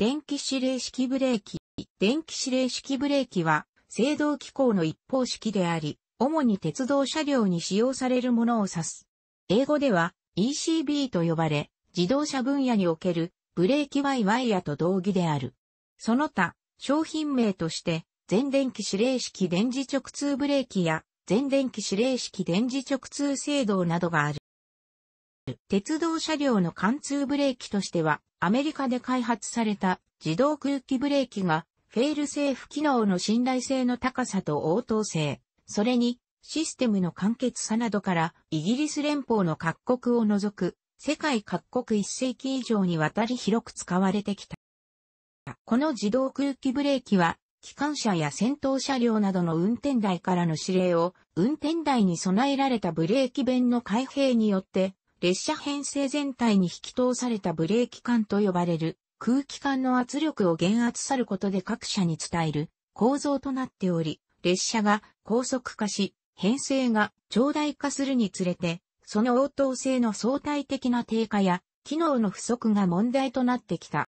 電気指令式ブレーキ。電気指令式ブレーキは、制動機構の一方式であり、主に鉄道車両に使用されるものを指す。英語では ECB と呼ばれ、自動車分野におけるブレーキワイワイヤと同義である。その他、商品名として、全電気指令式電磁直通ブレーキや、全電気指令式電磁直通制動などがある。鉄道車両の貫通ブレーキとしては、アメリカで開発された自動空気ブレーキが、フェールセーフ機能の信頼性の高さと応答性、それに、システムの簡潔さなどから、イギリス連邦の各国を除く、世界各国1世紀以上にわたり広く使われてきた。この自動空気ブレーキは、機関車や戦闘車両などの運転台からの指令を運転台に備えられたブレーキ弁の開閉によって列車編成全体に引き通されたブレーキ管と呼ばれる空気管の圧力を減圧さることで各社に伝える構造となっており、列車が高速化し、編成が長大化するにつれて、その応答性の相対的な低下や機能の不足が問題となってきた。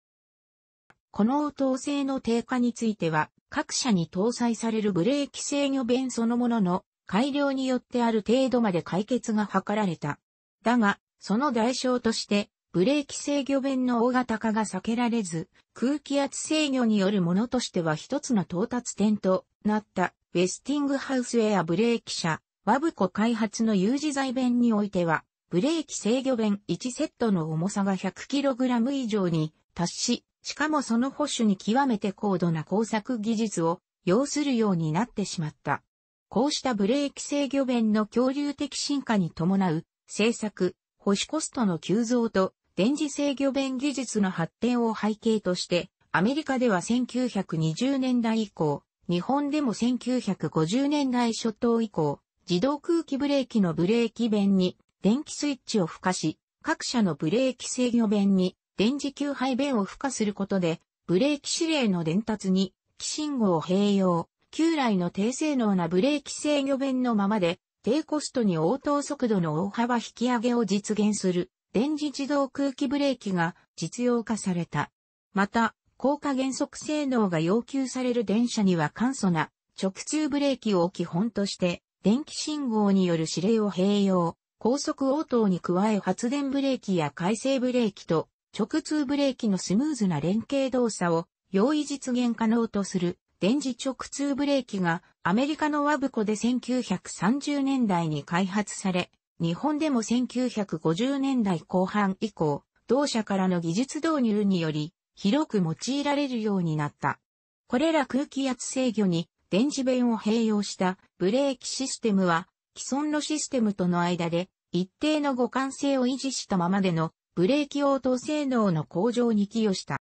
この応答性の低下については、各社に搭載されるブレーキ制御弁そのものの改良によってある程度まで解決が図られた。だが、その代償として、ブレーキ制御弁の大型化が避けられず、空気圧制御によるものとしては一つの到達点となった、ウェスティングハウスエアブレーキ車、ワブコ開発の U 事材弁においては、ブレーキ制御弁1セットの重さが 100kg 以上に達し、しかもその保守に極めて高度な工作技術を要するようになってしまった。こうしたブレーキ制御弁の恐竜的進化に伴う製作、保守コストの急増と、電磁制御弁技術の発展を背景として、アメリカでは1920年代以降、日本でも1950年代初頭以降、自動空気ブレーキのブレーキ弁に電気スイッチを付加し、各社のブレーキ制御弁に電磁給配弁を付加することで、ブレーキ指令の伝達に、気信号を併用、旧来の低性能なブレーキ制御弁のままで、低コストに応答速度の大幅引き上げを実現する電磁自動空気ブレーキが実用化された。また、高加減速性能が要求される電車には簡素な直通ブレーキを基本として電気信号による指令を併用、高速応答に加え発電ブレーキや回生ブレーキと直通ブレーキのスムーズな連携動作を容易実現可能とする電磁直通ブレーキがアメリカのワブコで1930年代に開発され、日本でも1950年代後半以降、同社からの技術導入により、広く用いられるようになった。これら空気圧制御に電磁弁を併用したブレーキシステムは、既存のシステムとの間で一定の互換性を維持したままでのブレーキ応答性能の向上に寄与した。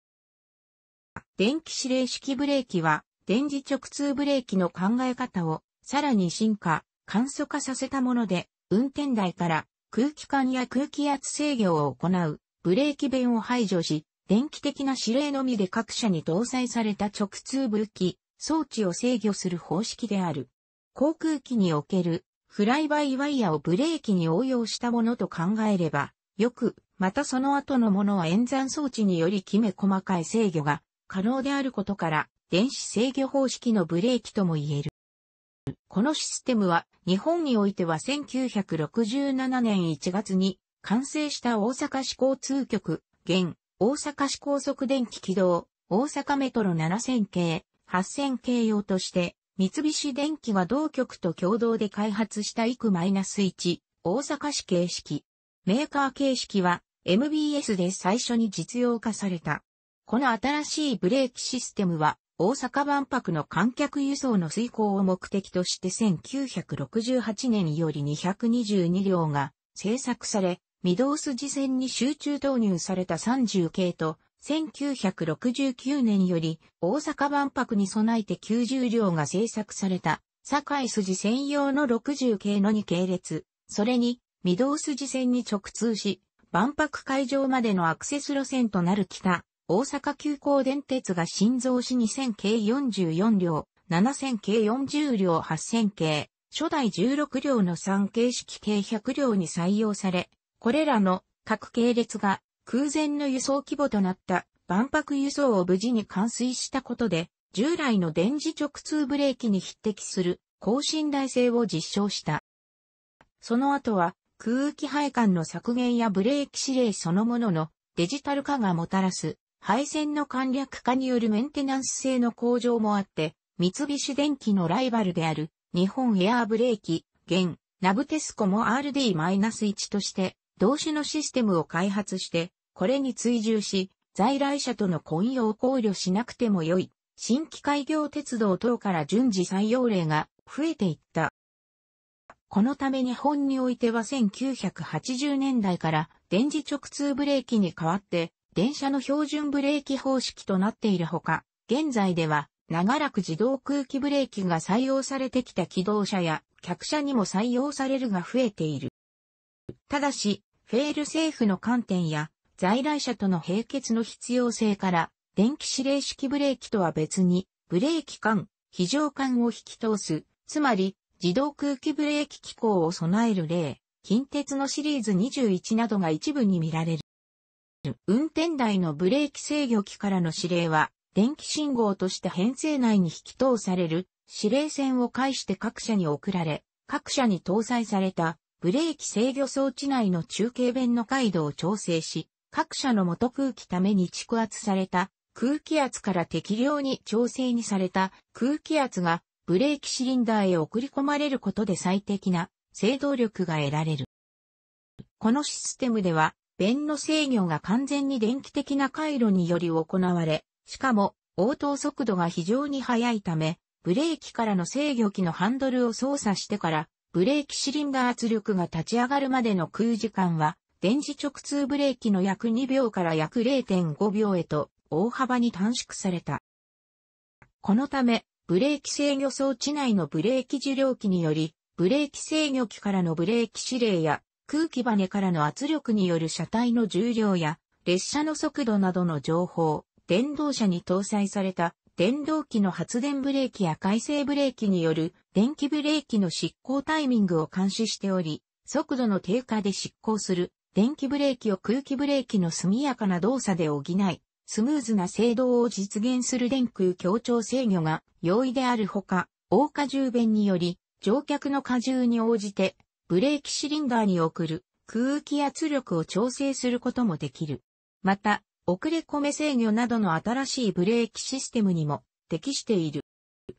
電気指令式ブレーキは電磁直通ブレーキの考え方をさらに進化、簡素化させたもので、運転台から空気管や空気圧制御を行うブレーキ弁を排除し、電気的な指令のみで各社に搭載された直通武器、装置を制御する方式である。航空機におけるフライバイワイヤをブレーキに応用したものと考えれば、よく、またその後のものは演算装置によりきめ細かい制御が可能であることから、電子制御方式のブレーキとも言える。このシステムは日本においては1967年1月に完成した大阪市交通局、現大阪市高速電気軌道、大阪メトロ7000系、8000系用として、三菱電機が同局と共同で開発したイス -1 大阪市形式。メーカー形式は MBS で最初に実用化された。この新しいブレーキシステムは大阪万博の観客輸送の遂行を目的として1968年より222両が制作され、御堂筋線に集中投入された30系と、1969年より大阪万博に備えて90両が制作された、堺筋専用の60系の2系列、それに御堂筋線に直通し、万博会場までのアクセス路線となる北大阪急行電鉄が新造し2000系44両、7000系40両8000系、初代16両の3形式系100両に採用され、これらの各系列が空前の輸送規模となった万博輸送を無事に完遂したことで、従来の電磁直通ブレーキに匹敵する高信頼性を実証した。その後は空気配管の削減やブレーキ指令そのもののデジタル化がもたらす配線の簡略化によるメンテナンス性の向上もあって、三菱電機のライバルである日本エアーブレーキ、現、ナブテスコも RD-1 として、同種のシステムを開発して、これに追従し、在来車との混用を考慮しなくてもよい、新規開業鉄道等から順次採用例が増えていった。このため日本においては1980年代から電磁直通ブレーキに代わって電車の標準ブレーキ方式となっているほか、現在では長らく自動空気ブレーキが採用されてきた機動車や客車にも採用されるが増えている。ただし、フェールセーフの観点や在来車との並結の必要性から、電気指令式ブレーキとは別に、ブレーキ管、非常管を引き通す、つまり、自動空気ブレーキ機構を備える例、近鉄のシリーズ21などが一部に見られる。運転台のブレーキ制御機からの指令は、電気信号として編成内に引き通される指令線を介して各社に送られ、各社に搭載されたブレーキ制御装置内の中継弁の回路を調整し、各社の元空気ために蓄圧された空気圧から適量に調整にされた空気圧がブレーキシリンダーへ送り込まれることで最適な制動力が得られる。このシステムでは弁の制御が完全に電気的な回路により行われ、しかも、応答速度が非常に速いため、ブレーキからの制御機のハンドルを操作してから、ブレーキシリンダー圧力が立ち上がるまでの空時間は、電磁直通ブレーキの約2秒から約0.5秒へと大幅に短縮された。このため、ブレーキ制御装置内のブレーキ受領機により、ブレーキ制御機からのブレーキ指令や空気バネからの圧力による車体の重量や列車の速度などの情報、電動車に搭載された電動機の発電ブレーキや回生ブレーキによる電気ブレーキの執行タイミングを監視しており、速度の低下で執行する電気ブレーキを空気ブレーキの速やかな動作で補い、スムーズな制動を実現する電空協調制御が容易であるほか、大荷重弁により乗客の荷重に応じてブレーキシリンダーに送る空気圧力を調整することもできる。また、遅れ込め制御などの新しいブレーキシステムにも適している。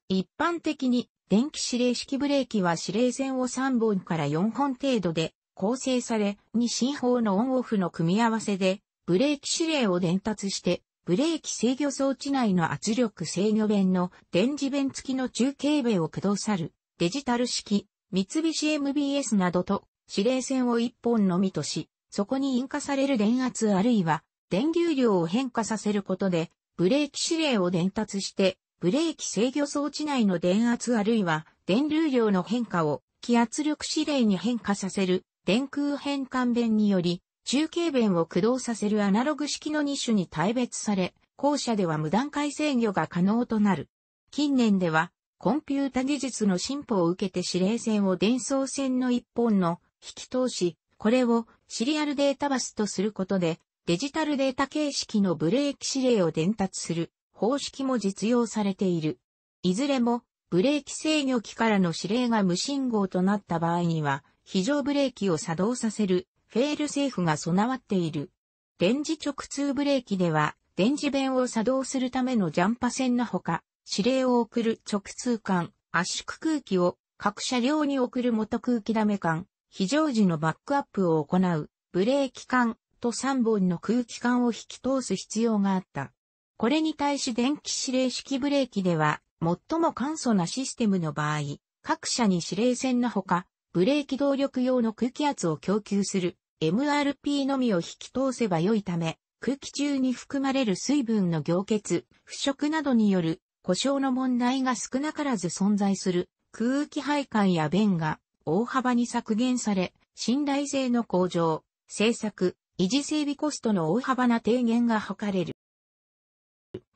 一般的に電気指令式ブレーキは指令線を3本から4本程度で構成され、2進法のオンオフの組み合わせで、ブレーキ指令を伝達して、ブレーキ制御装置内の圧力制御弁の電磁弁付きの中継弁を駆動さる、デジタル式三菱 MBS などと指令線を一本のみとし、そこに引火される電圧あるいは電流量を変化させることで、ブレーキ指令を伝達して、ブレーキ制御装置内の電圧あるいは電流量の変化を気圧力指令に変化させる電空変換弁により、中継弁を駆動させるアナログ式の2種に大別され、後者では無段階制御が可能となる。近年では、コンピュータ技術の進歩を受けて指令線を伝送線の一本の引き通し、これをシリアルデータバスとすることで、デジタルデータ形式のブレーキ指令を伝達する方式も実用されている。いずれも、ブレーキ制御機からの指令が無信号となった場合には、非常ブレーキを作動させるフェールセーフが備わっている。電磁直通ブレーキでは、電磁弁を作動するためのジャンパ線のほか、指令を送る直通管、圧縮空気を各車両に送る元空気ダメ管、非常時のバックアップを行う、ブレーキ管と3本の空気管を引き通す必要があった。これに対し電気指令式ブレーキでは、最も簡素なシステムの場合、各社に指令線のほか、ブレーキ動力用の空気圧を供給する MRP のみを引き通せば良いため、空気中に含まれる水分の凝結、腐食などによる故障の問題が少なからず存在する空気配管や弁が大幅に削減され、信頼性の向上、政策、維持整備コストの大幅な低減が図れる。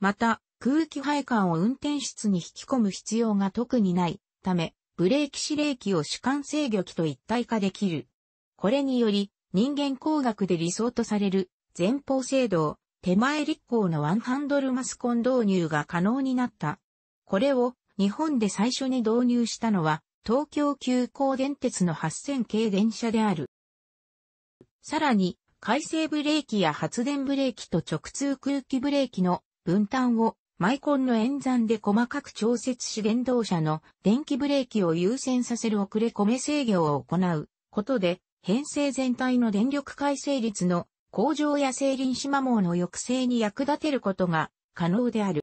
また、空気配管を運転室に引き込む必要が特にないため、ブレーキ指令器を主管制御器と一体化できる。これにより、人間工学で理想とされる前方制動、手前立候のワンハンドルマスコン導入が可能になった。これを日本で最初に導入したのは東京急行電鉄の8000系電車である。さらに、回生ブレーキや発電ブレーキと直通空気ブレーキの分担をマイコンの演算で細かく調節し電動車の電気ブレーキを優先させる遅れ込め制御を行うことで、編成全体の電力回生率の工場や生林島網の抑制に役立てることが可能である。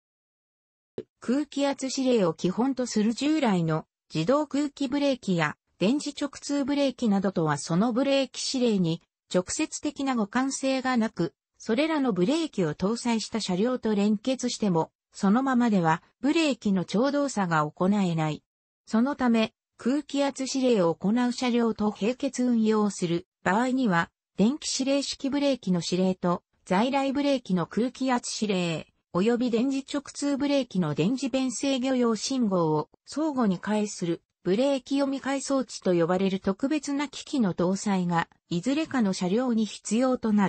空気圧指令を基本とする従来の自動空気ブレーキや電磁直通ブレーキなどとはそのブレーキ指令に直接的な互換性がなく、それらのブレーキを搭載した車両と連結しても、そのままではブレーキの調動作が行えない。そのため、空気圧指令を行う車両と並結運用する場合には、電気指令式ブレーキの指令と、在来ブレーキの空気圧指令、及び電磁直通ブレーキの電磁弁制御用信号を相互に介するブレーキ読み替え装置と呼ばれる特別な機器の搭載が、いずれかの車両に必要とな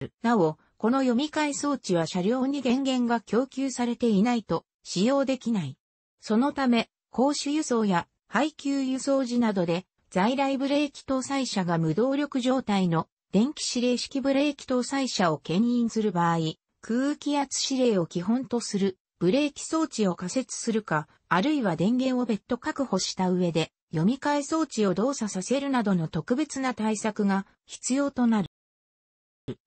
る。なお、この読み替え装置は車両に電源が供給されていないと使用できない。そのため、公衆輸送や配給輸送時などで在来ブレーキ搭載車が無動力状態の電気指令式ブレーキ搭載車を牽引する場合、空気圧指令を基本とするブレーキ装置を仮設するか、あるいは電源を別途確保した上で、読み替え装置を動作させるなどの特別な対策が必要となる。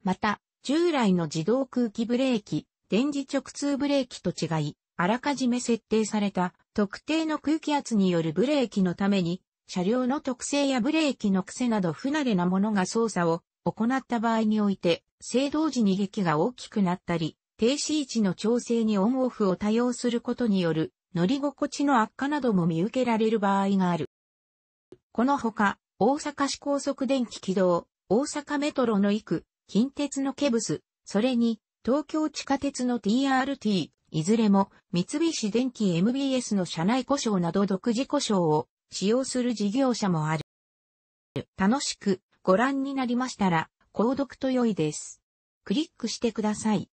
また、従来の自動空気ブレーキ、電磁直通ブレーキと違い、あらかじめ設定された特定の空気圧によるブレーキのために車両の特性やブレーキの癖など不慣れなものが操作を行った場合において、制動時に劇が大きくなったり、停止位置の調整にオンオフを多用することによる乗り心地の悪化なども見受けられる場合がある。このほか、大阪市高速電気軌道、大阪メトロの行く、近鉄のケブス、それに、東京地下鉄の TRT、いずれも、三菱電機 MBS の車内故障など独自故障を使用する事業者もある。楽しくご覧になりましたら、購読と良いです。クリックしてください。